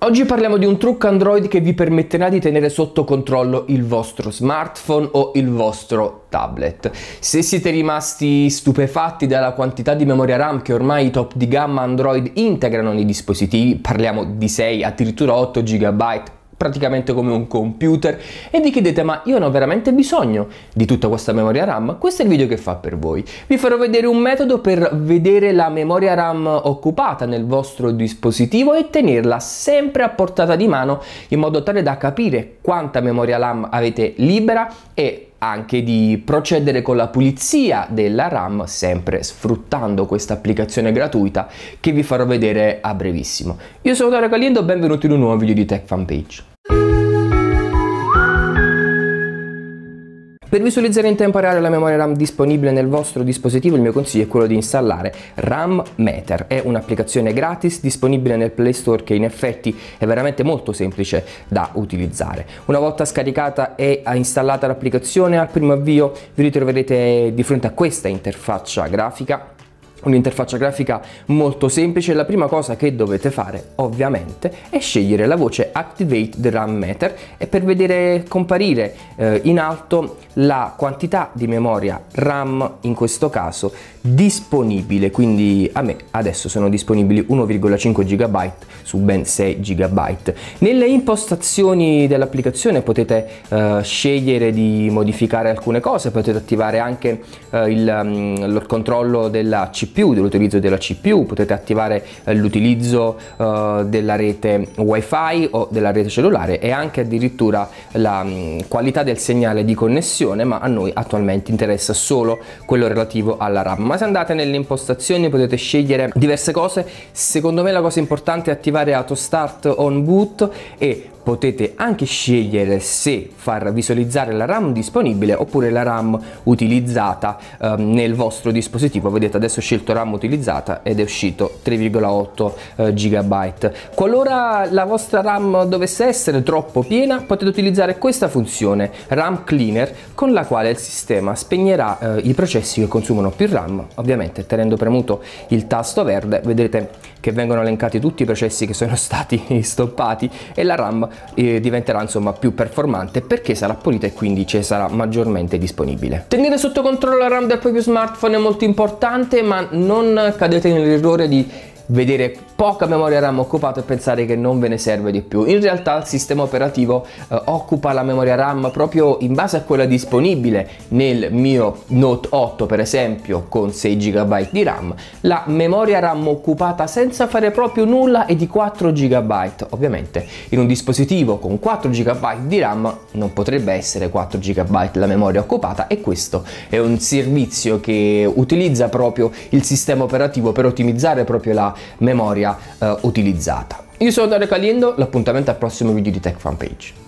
Oggi parliamo di un trucco Android che vi permetterà di tenere sotto controllo il vostro smartphone o il vostro tablet. Se siete rimasti stupefatti dalla quantità di memoria RAM che ormai i top di gamma Android integrano nei dispositivi, parliamo di 6, addirittura 8 GB praticamente come un computer e vi chiedete ma io ne ho veramente bisogno di tutta questa memoria RAM? Questo è il video che fa per voi. Vi farò vedere un metodo per vedere la memoria RAM occupata nel vostro dispositivo e tenerla sempre a portata di mano in modo tale da capire quanta memoria RAM avete libera e anche di procedere con la pulizia della RAM sempre sfruttando questa applicazione gratuita che vi farò vedere a brevissimo. Io sono Dario Caliendo, benvenuti in un nuovo video di Tech Fanpage. Per visualizzare in tempo reale la memoria RAM disponibile nel vostro dispositivo il mio consiglio è quello di installare RAM Meter, è un'applicazione gratis disponibile nel Play Store che in effetti è veramente molto semplice da utilizzare. Una volta scaricata e installata l'applicazione al primo avvio vi ritroverete di fronte a questa interfaccia grafica un'interfaccia grafica molto semplice la prima cosa che dovete fare ovviamente è scegliere la voce activate the RAM meter e per vedere comparire eh, in alto la quantità di memoria RAM in questo caso disponibile quindi a me adesso sono disponibili 1,5 GB su ben 6 GB nelle impostazioni dell'applicazione potete eh, scegliere di modificare alcune cose potete attivare anche eh, il, mm, il controllo della CPU CPU, dell'utilizzo della CPU, potete attivare eh, l'utilizzo eh, della rete wifi o della rete cellulare e anche addirittura la mm, qualità del segnale di connessione, ma a noi attualmente interessa solo quello relativo alla RAM. Ma se andate nelle impostazioni potete scegliere diverse cose, secondo me la cosa importante è attivare auto on boot e potete anche scegliere se far visualizzare la RAM disponibile oppure la RAM utilizzata eh, nel vostro dispositivo. Vedete adesso ho scelto RAM utilizzata ed è uscito 3,8 eh, GB. Qualora la vostra RAM dovesse essere troppo piena potete utilizzare questa funzione RAM Cleaner con la quale il sistema spegnerà eh, i processi che consumano più RAM. Ovviamente tenendo premuto il tasto verde vedrete che vengono elencati tutti i processi che sono stati stoppati e la RAM eh, diventerà insomma più performante perché sarà pulita e quindi ci sarà maggiormente disponibile. Tenere sotto controllo la RAM del proprio smartphone è molto importante ma non cadete nell'errore di vedere poca memoria RAM occupata e pensare che non ve ne serve di più. In realtà il sistema operativo eh, occupa la memoria RAM proprio in base a quella disponibile nel mio Note 8 per esempio con 6 GB di RAM, la memoria RAM occupata senza fare proprio nulla è di 4 GB. Ovviamente in un dispositivo con 4 GB di RAM non potrebbe essere 4 GB la memoria occupata e questo è un servizio che utilizza proprio il sistema operativo per ottimizzare proprio la memoria eh, utilizzata. Io sono Dario Caliendo, l'appuntamento al prossimo video di Tech Fanpage.